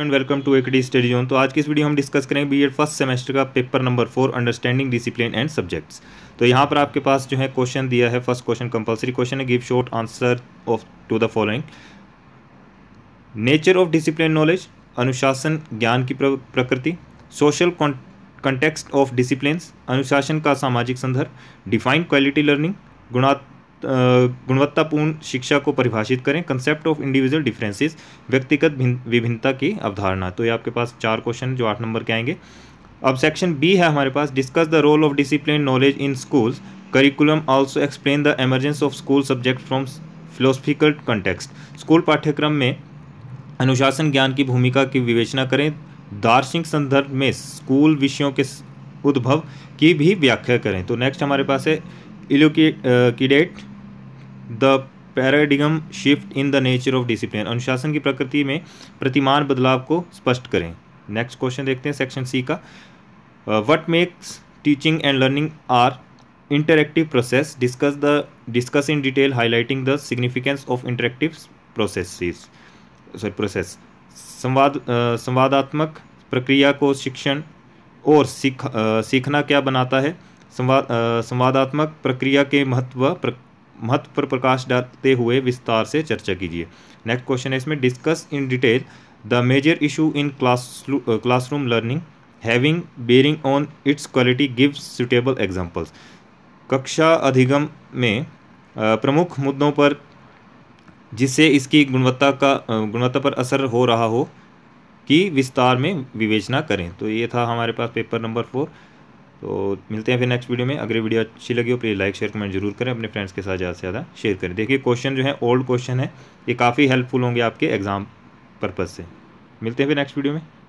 and welcome to एक D study zone तो आज की इस वीडियो हम डिस्कस करेंगे बी एड फर्स्ट सेमेस्टर का paper number four understanding discipline and subjects तो यहाँ पर आपके पास जो है क्वेश्चन दिया है फर्स्ट क्वेश्चन कंपलसरी क्वेश्चन है give short answer of to the following nature of discipline knowledge अनुशासन ज्ञान की प्रकृति सोशल कंटेक्स्ट ऑफ डिसिप्लिन अनुशासन का सामाजिक संदर्भ डिफाइंड क्वालिटी लर्निंग गुणात् गुणवत्तापूर्ण शिक्षा को परिभाषित करें कंसेप्ट ऑफ इंडिविजुअल डिफरेंसेस व्यक्तिगत विभिन्नता की अवधारणा तो ये आपके पास चार क्वेश्चन जो आठ नंबर के आएंगे अब सेक्शन बी है हमारे पास discuss the role of discipline knowledge in schools curriculum also explain the emergence of school subject from philosophical context school पाठ्यक्रम में अनुशासन ज्ञान की भूमिका की विवेचना करें दार्शनिक संदर्भ में स्कूल विषयों के उद्भव की भी व्याख्या करें तो नेक्स्ट हमारे पास है elucidate the paradigm shift in the nature of discipline अनुशासन की प्रकृति में प्रतिमान बदलाव को स्पष्ट करें नेक्स्ट क्वेश्चन देखते हैं सेक्शन सी का what makes teaching and learning are interactive process discuss the discuss in detail highlighting the significance of interactive process sorry process संवाद संवादात्मक प्रक्रिया को शिक्षण और सीख uh, सीखना क्या बनाता है संवाद संवादात्मक प्रक्रिया के महत्व प्र, महत्व पर प्रकाश डालते हुए विस्तार से चर्चा कीजिए नेक्स्ट क्वेश्चन है इसमें discuss in detail the major issue in class classroom learning having bearing on its quality give suitable examples कक्षा अधिगम में प्रमुख मुद्दों पर जिससे इसकी गुणवत्ता का गुणवत्ता पर असर हो रहा हो कि विस्तार में विवेचना करें तो ये था हमारे पास पेपर नंबर फोर तो मिलते हैं फिर नेक्स्ट वीडियो में अगर वीडियो अच्छी लगी हो प्लीज़ लाइक शेयर कमेंट जरूर करें अपने फ्रेंड्स के साथ ज़्यादा से ज़्यादा शेयर करें देखिए क्वेश्चन जो है ओल्ड क्वेश्चन है ये काफ़ी हेल्पफुल होंगे आपके एग्ज़ाम पर्पज़ से मिलते हैं फिर नेक्स्ट वीडियो में